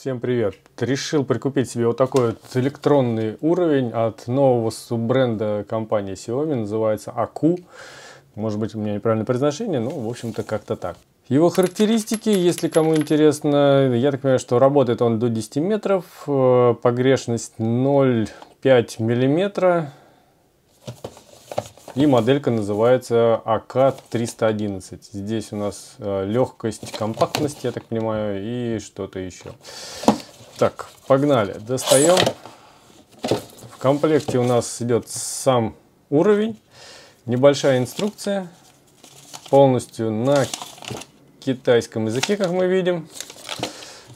Всем привет! Решил прикупить себе вот такой вот электронный уровень от нового суббренда компании Xiaomi, называется Aku. Может быть, у меня неправильное произношение, но, в общем-то, как-то так. Его характеристики, если кому интересно, я так понимаю, что работает он до 10 метров, э, погрешность 0,5 миллиметра, и моделька называется АК-311. Здесь у нас э, легкость, компактность, я так понимаю, и что-то еще. Так, погнали. Достаем. В комплекте у нас идет сам уровень, небольшая инструкция, полностью на китайском языке, как мы видим.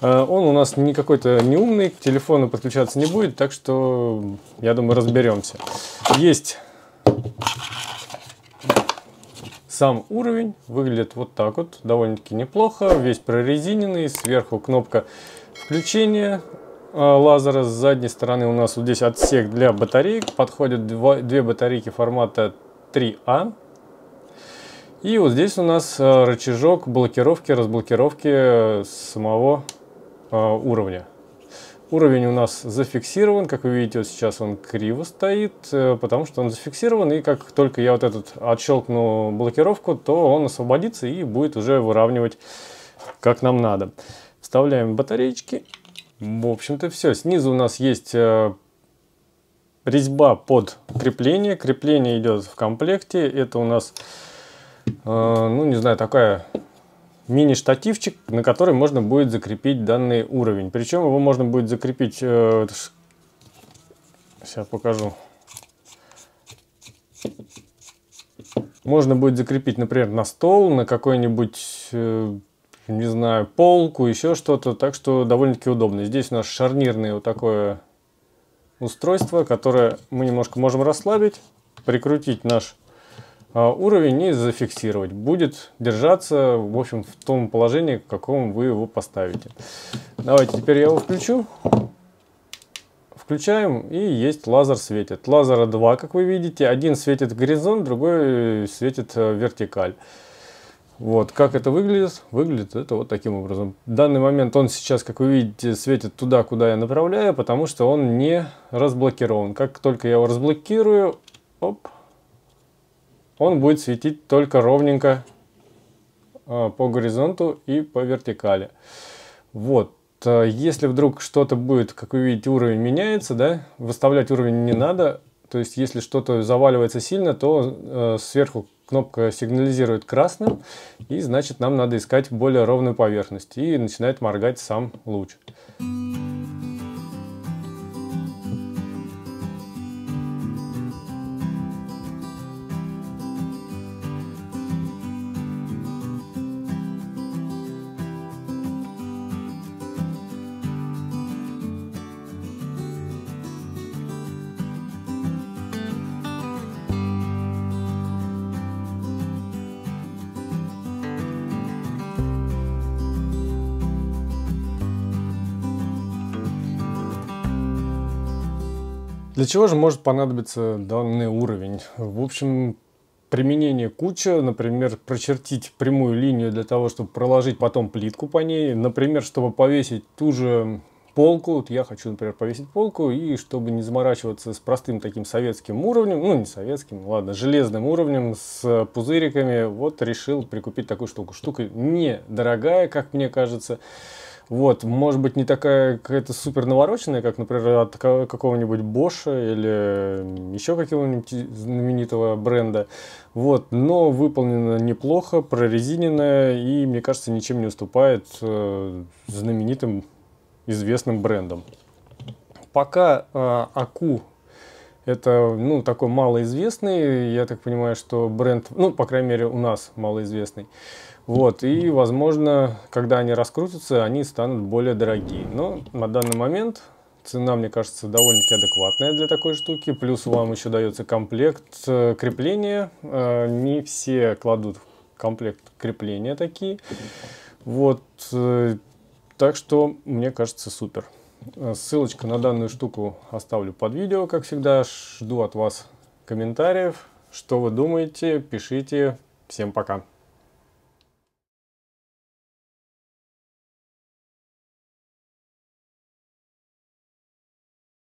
Э, он у нас не какой-то неумный, к телефону подключаться не будет, так что, я думаю, разберемся. Есть сам уровень выглядит вот так вот, довольно-таки неплохо, весь прорезиненный, сверху кнопка включения э, лазера, с задней стороны у нас вот здесь отсек для батареек, подходят два, две батарейки формата 3А, и вот здесь у нас э, рычажок блокировки, разблокировки э, самого уровня. Уровень у нас зафиксирован, как вы видите, вот сейчас он криво стоит, э, потому что он зафиксирован, и как только я вот этот отщелкну блокировку, то он освободится и будет уже выравнивать как нам надо. Вставляем батареечки. В общем-то все. Снизу у нас есть э, резьба под крепление. Крепление идет в комплекте. Это у нас, э, ну не знаю, такая мини-штативчик, на который можно будет закрепить данный уровень. Причем его можно будет закрепить... Э, сейчас покажу. Можно будет закрепить, например, на стол, на какой-нибудь, э, не знаю, полку, еще что-то. Так что довольно-таки удобно. Здесь у нас шарнирное вот такое устройство, которое мы немножко можем расслабить, прикрутить наш а, уровень не зафиксировать. Будет держаться, в общем, в том положении, в каком вы его поставите. Давайте теперь я его включу. Включаем, и есть лазер светит. Лазера два, как вы видите. Один светит горизонт, другой светит э, вертикаль. Вот, как это выглядит? Выглядит это вот таким образом. В данный момент он сейчас, как вы видите, светит туда, куда я направляю, потому что он не разблокирован. Как только я его разблокирую, оп, он будет светить только ровненько э, по горизонту и по вертикали. Вот. Э, если вдруг что-то будет, как вы видите, уровень меняется, да, выставлять уровень не надо. То есть, если что-то заваливается сильно, то э, сверху кнопка сигнализирует красным, и значит нам надо искать более ровную поверхность. И начинает моргать сам луч. Thank you. Для чего же может понадобиться данный уровень? В общем, применение куча, например, прочертить прямую линию для того, чтобы проложить потом плитку по ней, например, чтобы повесить ту же полку, вот я хочу, например, повесить полку, и чтобы не заморачиваться с простым таким советским уровнем, ну не советским, ладно, железным уровнем с пузыриками, вот решил прикупить такую штуку. Штука недорогая, как мне кажется, вот, может быть, не такая какая-то супер навороченная, как, например, от какого-нибудь Bosch или еще какого-нибудь знаменитого бренда. Вот, но выполнена неплохо, прорезиненная и, мне кажется, ничем не уступает э, знаменитым известным брендам. Пока э, АКУ это, ну, такой малоизвестный, я так понимаю, что бренд, ну, по крайней мере, у нас малоизвестный. Вот, и, возможно, когда они раскрутятся, они станут более дорогие. Но на данный момент цена, мне кажется, довольно-таки адекватная для такой штуки. Плюс вам еще дается комплект э, крепления. Э, не все кладут комплект крепления такие. Вот, э, так что, мне кажется, супер. Э, Ссылочку на данную штуку оставлю под видео, как всегда. Жду от вас комментариев. Что вы думаете, пишите. Всем пока.